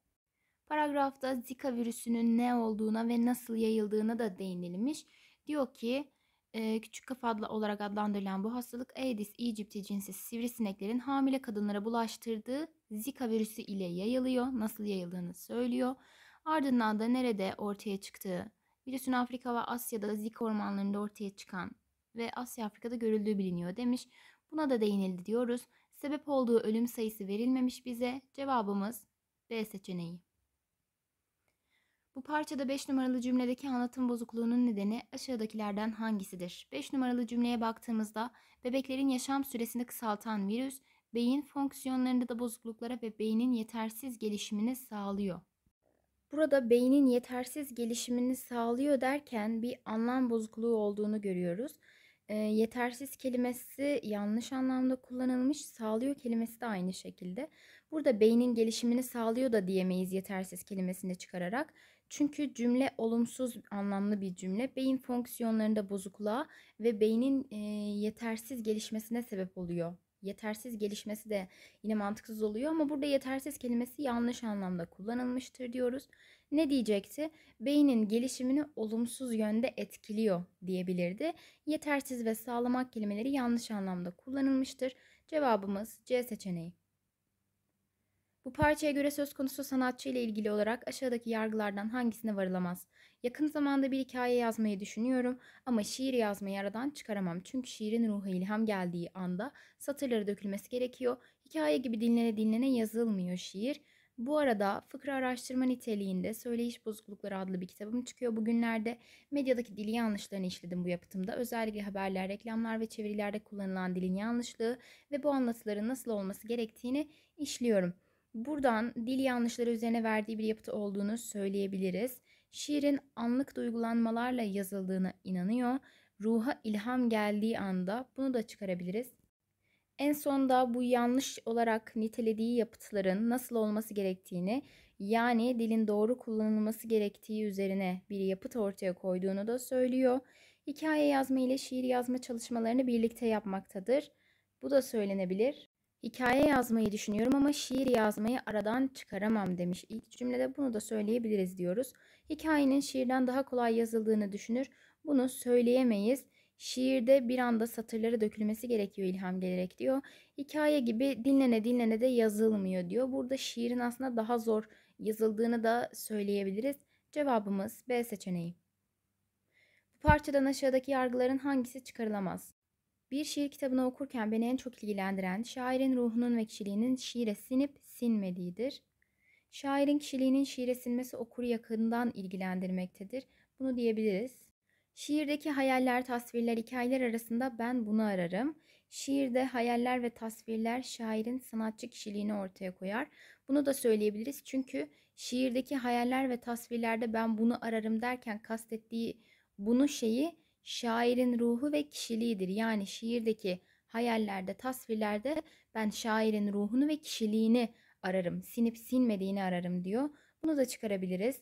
Paragrafta Zika virüsünün ne olduğuna ve nasıl yayıldığına da değinilmiş. Diyor ki küçük kafa olarak adlandırılan bu hastalık Aedes aegypti cinsi sivrisineklerin hamile kadınlara bulaştırdığı Zika virüsü ile yayılıyor. Nasıl yayıldığını söylüyor. Ardından da nerede ortaya çıktığı, virüsün Afrika ve Asya'da Zika ormanlarında ortaya çıkan ve Asya Afrika'da görüldüğü biliniyor demiş. Buna da değinildi diyoruz. Sebep olduğu ölüm sayısı verilmemiş bize. Cevabımız B seçeneği. Bu parçada 5 numaralı cümledeki anlatım bozukluğunun nedeni aşağıdakilerden hangisidir? 5 numaralı cümleye baktığımızda bebeklerin yaşam süresini kısaltan virüs beyin fonksiyonlarında da bozukluklara ve beynin yetersiz gelişimini sağlıyor. Burada beynin yetersiz gelişimini sağlıyor derken bir anlam bozukluğu olduğunu görüyoruz. E, yetersiz kelimesi yanlış anlamda kullanılmış, sağlıyor kelimesi de aynı şekilde. Burada beynin gelişimini sağlıyor da diyemeyiz yetersiz kelimesini çıkararak. Çünkü cümle olumsuz anlamlı bir cümle. Beyin fonksiyonlarında bozukluğa ve beynin e, yetersiz gelişmesine sebep oluyor. Yetersiz gelişmesi de yine mantıksız oluyor ama burada yetersiz kelimesi yanlış anlamda kullanılmıştır diyoruz. Ne diyecekti? Beynin gelişimini olumsuz yönde etkiliyor diyebilirdi. Yetersiz ve sağlamak kelimeleri yanlış anlamda kullanılmıştır. Cevabımız C seçeneği. Bu parçaya göre söz konusu sanatçı ile ilgili olarak aşağıdaki yargılardan hangisine varılamaz? Yakın zamanda bir hikaye yazmayı düşünüyorum ama şiir yazmayı aradan çıkaramam. Çünkü şiirin ruhu ilham geldiği anda satırları dökülmesi gerekiyor. Hikaye gibi dinlene dinlene yazılmıyor şiir. Bu arada fıkra araştırma niteliğinde Söyleyiş Bozuklukları adlı bir kitabım çıkıyor bugünlerde. Medyadaki dili yanlışlarını işledim bu yapıtımda. Özellikle haberler, reklamlar ve çevirilerde kullanılan dilin yanlışlığı ve bu anlatıların nasıl olması gerektiğini işliyorum.'' Buradan dil yanlışları üzerine verdiği bir yapıt olduğunu söyleyebiliriz. Şiirin anlık duygulanmalarla yazıldığına inanıyor. Ruha ilham geldiği anda bunu da çıkarabiliriz. En sonda bu yanlış olarak nitelediği yapıtların nasıl olması gerektiğini yani dilin doğru kullanılması gerektiği üzerine bir yapıt ortaya koyduğunu da söylüyor. Hikaye yazma ile şiir yazma çalışmalarını birlikte yapmaktadır. Bu da söylenebilir. Hikaye yazmayı düşünüyorum ama şiir yazmayı aradan çıkaramam demiş. İlk cümlede bunu da söyleyebiliriz diyoruz. Hikayenin şiirden daha kolay yazıldığını düşünür. Bunu söyleyemeyiz. Şiirde bir anda satırları dökülmesi gerekiyor ilham gelerek diyor. Hikaye gibi dinlene dinlene de yazılmıyor diyor. Burada şiirin aslında daha zor yazıldığını da söyleyebiliriz. Cevabımız B seçeneği. Bu parçadan aşağıdaki yargıların hangisi çıkarılamaz? Bir şiir kitabını okurken beni en çok ilgilendiren şairin ruhunun ve kişiliğinin şiire sinip sinmediğidir. Şairin kişiliğinin şiire sinmesi okuru yakından ilgilendirmektedir. Bunu diyebiliriz. Şiirdeki hayaller, tasvirler, hikayeler arasında ben bunu ararım. Şiirde hayaller ve tasvirler şairin sanatçı kişiliğini ortaya koyar. Bunu da söyleyebiliriz çünkü şiirdeki hayaller ve tasvirlerde ben bunu ararım derken kastettiği bunu şeyi şairin ruhu ve kişiliğidir. Yani şiirdeki hayallerde, tasvirlerde ben şairin ruhunu ve kişiliğini ararım. Sinip sinmediğini ararım diyor. Bunu da çıkarabiliriz.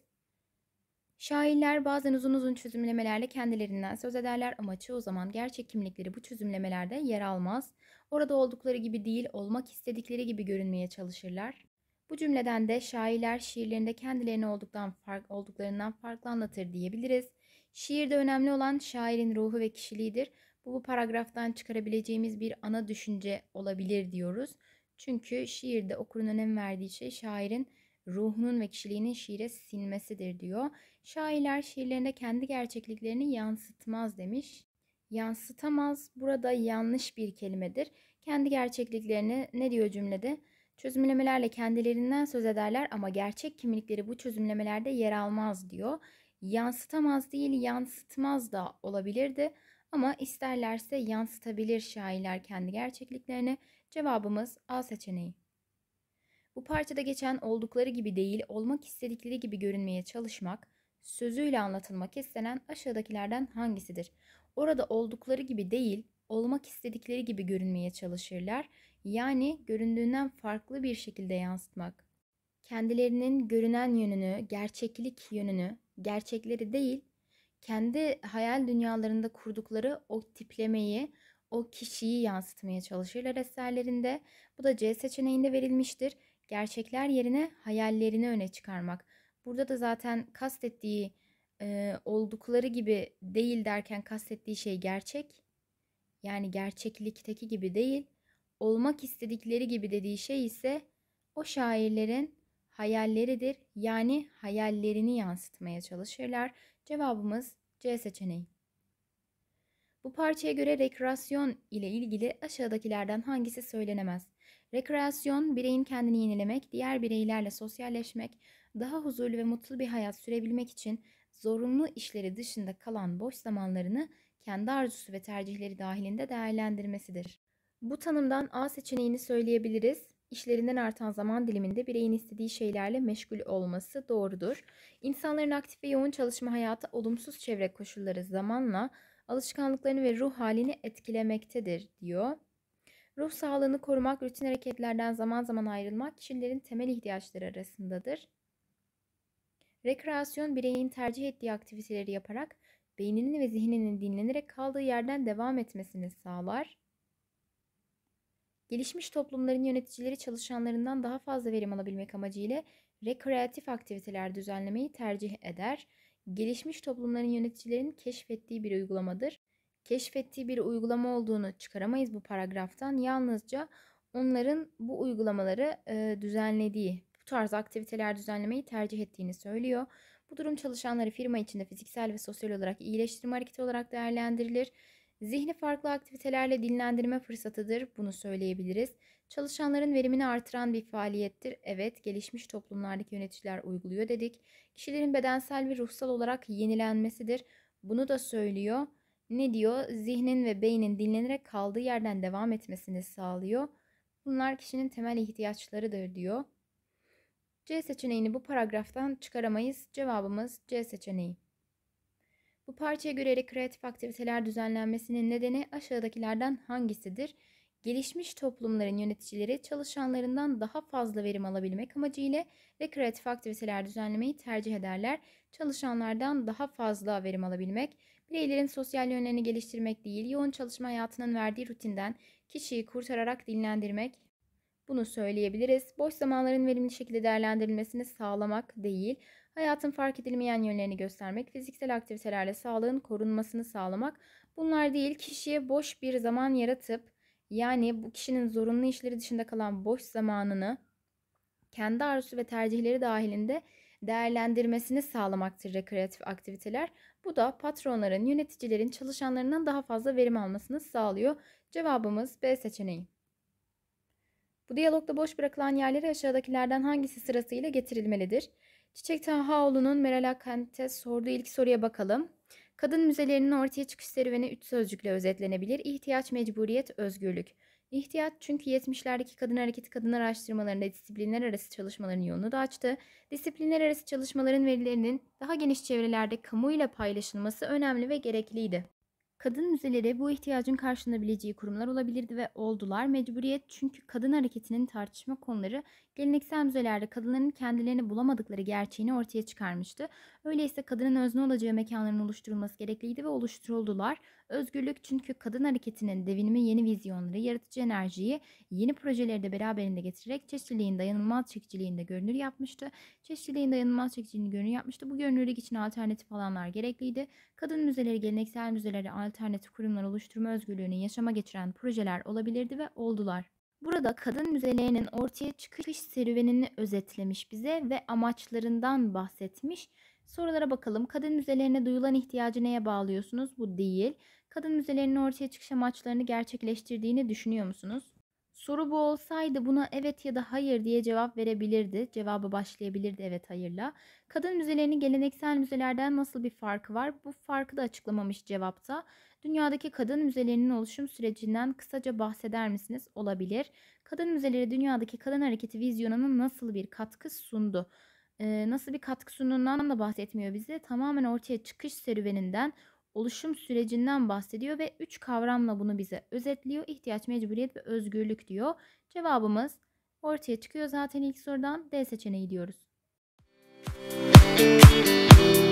Şairler bazen uzun uzun çözümlemelerle kendilerinden söz ederler ama çoğu zaman gerçek kimlikleri bu çözümlemelerde yer almaz. Orada oldukları gibi değil, olmak istedikleri gibi görünmeye çalışırlar. Bu cümleden de şairler şiirlerinde kendilerini olduktan fark, olduklarından farklı anlatır diyebiliriz. Şiirde önemli olan şairin ruhu ve kişiliğidir. Bu, bu paragraftan çıkarabileceğimiz bir ana düşünce olabilir diyoruz. Çünkü şiirde okurun önem verdiği şey şairin ruhunun ve kişiliğinin şiire sinmesidir diyor. Şairler şiirlerinde kendi gerçekliklerini yansıtmaz demiş. Yansıtamaz burada yanlış bir kelimedir. Kendi gerçekliklerini ne diyor cümlede? Çözümlemelerle kendilerinden söz ederler ama gerçek kimlikleri bu çözümlemelerde yer almaz diyor yansıtamaz değil yansıtmaz da olabilirdi. Ama isterlerse yansıtabilir şairler kendi gerçekliklerini. Cevabımız A seçeneği. Bu parçada geçen oldukları gibi değil, olmak istedikleri gibi görünmeye çalışmak, sözüyle anlatılmak istenen aşağıdakilerden hangisidir? Orada oldukları gibi değil, olmak istedikleri gibi görünmeye çalışırlar. Yani göründüğünden farklı bir şekilde yansıtmak. Kendilerinin görünen yönünü, gerçeklik yönünü gerçekleri değil, kendi hayal dünyalarında kurdukları o tiplemeyi, o kişiyi yansıtmaya çalışırlar eserlerinde. Bu da C seçeneğinde verilmiştir. Gerçekler yerine hayallerini öne çıkarmak. Burada da zaten kastettiği e, oldukları gibi değil derken kastettiği şey gerçek. Yani gerçeklikteki gibi değil, olmak istedikleri gibi dediği şey ise o şairlerin hayalleridir. Yani hayallerini yansıtmaya çalışırlar. Cevabımız C seçeneği. Bu parçaya göre rekreasyon ile ilgili aşağıdakilerden hangisi söylenemez? Rekreasyon, bireyin kendini yenilemek, diğer bireylerle sosyalleşmek, daha huzurlu ve mutlu bir hayat sürebilmek için zorunlu işleri dışında kalan boş zamanlarını kendi arzusu ve tercihleri dahilinde değerlendirmesidir. Bu tanımdan A seçeneğini söyleyebiliriz işlerinden artan zaman diliminde bireyin istediği şeylerle meşgul olması doğrudur. İnsanların aktif ve yoğun çalışma hayatı olumsuz çevre koşulları zamanla alışkanlıklarını ve ruh halini etkilemektedir diyor. Ruh sağlığını korumak, rutin hareketlerden zaman zaman ayrılmak kişilerin temel ihtiyaçları arasındadır. Rekreasyon bireyin tercih ettiği aktiviteleri yaparak beyninin ve zihninin dinlenerek kaldığı yerden devam etmesini sağlar. Gelişmiş toplumların yöneticileri çalışanlarından daha fazla verim alabilmek amacıyla rekreatif aktiviteler düzenlemeyi tercih eder. Gelişmiş toplumların yöneticilerin keşfettiği bir uygulamadır. Keşfettiği bir uygulama olduğunu çıkaramayız bu paragraftan. Yalnızca onların bu uygulamaları e, düzenlediği, bu tarz aktiviteler düzenlemeyi tercih ettiğini söylüyor. Bu durum çalışanları firma içinde fiziksel ve sosyal olarak iyileştirme hareketi olarak değerlendirilir. Zihni farklı aktivitelerle dinlendirme fırsatıdır, bunu söyleyebiliriz. Çalışanların verimini artıran bir faaliyettir. Evet, gelişmiş toplumlardaki yöneticiler uyguluyor dedik. Kişilerin bedensel ve ruhsal olarak yenilenmesidir. Bunu da söylüyor. Ne diyor? Zihnin ve beynin dinlenerek kaldığı yerden devam etmesini sağlıyor. Bunlar kişinin temel ihtiyaçlarıdır diyor. C seçeneğini bu paragraftan çıkaramayız. Cevabımız C seçeneği. Bu parçaya göre rekreatif aktiviteler düzenlenmesinin nedeni aşağıdakilerden hangisidir? Gelişmiş toplumların yöneticileri çalışanlarından daha fazla verim alabilmek amacıyla rekreatif aktiviteler düzenlemeyi tercih ederler. Çalışanlardan daha fazla verim alabilmek, bireylerin sosyal yönlerini geliştirmek değil, yoğun çalışma hayatının verdiği rutinden kişiyi kurtararak dinlendirmek, bunu söyleyebiliriz. Boş zamanların verimli şekilde değerlendirilmesini sağlamak değil, hayatın fark edilmeyen yönlerini göstermek, fiziksel aktivitelerle sağlığın korunmasını sağlamak. Bunlar değil kişiye boş bir zaman yaratıp yani bu kişinin zorunlu işleri dışında kalan boş zamanını kendi arzusu ve tercihleri dahilinde değerlendirmesini sağlamaktır rekreatif aktiviteler. Bu da patronların, yöneticilerin çalışanlarından daha fazla verim almasını sağlıyor. Cevabımız B seçeneği. Bu diyalogda boş bırakılan yerlere aşağıdakilerden hangisi sırasıyla getirilmelidir? Çiçek Tahaoğlu'nun Meral Akant'e sorduğu ilk soruya bakalım. Kadın müzelerinin ortaya çıkış serüveni üç sözcükle özetlenebilir. İhtiyaç, mecburiyet, özgürlük. İhtiyaç çünkü 70'lerdeki kadın hareketi kadın araştırmalarında disiplinler arası çalışmaların yolunu da açtı. Disiplinler arası çalışmaların verilerinin daha geniş çevrelerde kamuyla paylaşılması önemli ve gerekliydi. Kadın müzeleri bu ihtiyacın karşılanabileceği kurumlar olabilirdi ve oldular. Mecburiyet çünkü kadın hareketinin tartışma konuları geleneksel müzelerde kadınların kendilerini bulamadıkları gerçeğini ortaya çıkarmıştı. Öyleyse kadının özne olacağı mekanların oluşturulması gerekliydi ve oluşturuldular. Özgürlük çünkü kadın hareketinin devinimi yeni vizyonları, yaratıcı enerjiyi, yeni projeleri de beraberinde getirerek çeşitliliğin dayanılmaz çekiciliğinde görünür yapmıştı. Çeşitliliğin dayanılmaz çekiciliğini görünür yapmıştı. Bu görünürlük için alternatif alanlar gerekliydi. Kadın müzeleri geleneksel müzelere alternatif kurumlar oluşturma özgürlüğünü yaşama geçiren projeler olabilirdi ve oldular. Burada kadın müzelerinin ortaya çıkış serüvenini özetlemiş bize ve amaçlarından bahsetmiş. Sorulara bakalım. Kadın müzelerine duyulan ihtiyacı neye bağlıyorsunuz? Bu değil. Kadın müzelerinin ortaya çıkış amaçlarını gerçekleştirdiğini düşünüyor musunuz? Soru bu olsaydı buna evet ya da hayır diye cevap verebilirdi. Cevabı başlayabilirdi evet hayırla. Kadın müzelerinin geleneksel müzelerden nasıl bir farkı var? Bu farkı da açıklamamış cevapta. Dünyadaki kadın müzelerinin oluşum sürecinden kısaca bahseder misiniz? Olabilir. Kadın müzeleri dünyadaki kadın hareketi vizyonunun nasıl bir katkı sundu? Ee, nasıl bir katkı sunduğundan da bahsetmiyor bize. Tamamen ortaya çıkış serüveninden oluşum sürecinden bahsediyor ve 3 kavramla bunu bize özetliyor. İhtiyaç, mecburiyet ve özgürlük diyor. Cevabımız ortaya çıkıyor zaten ilk sorudan D seçeneği diyoruz. Müzik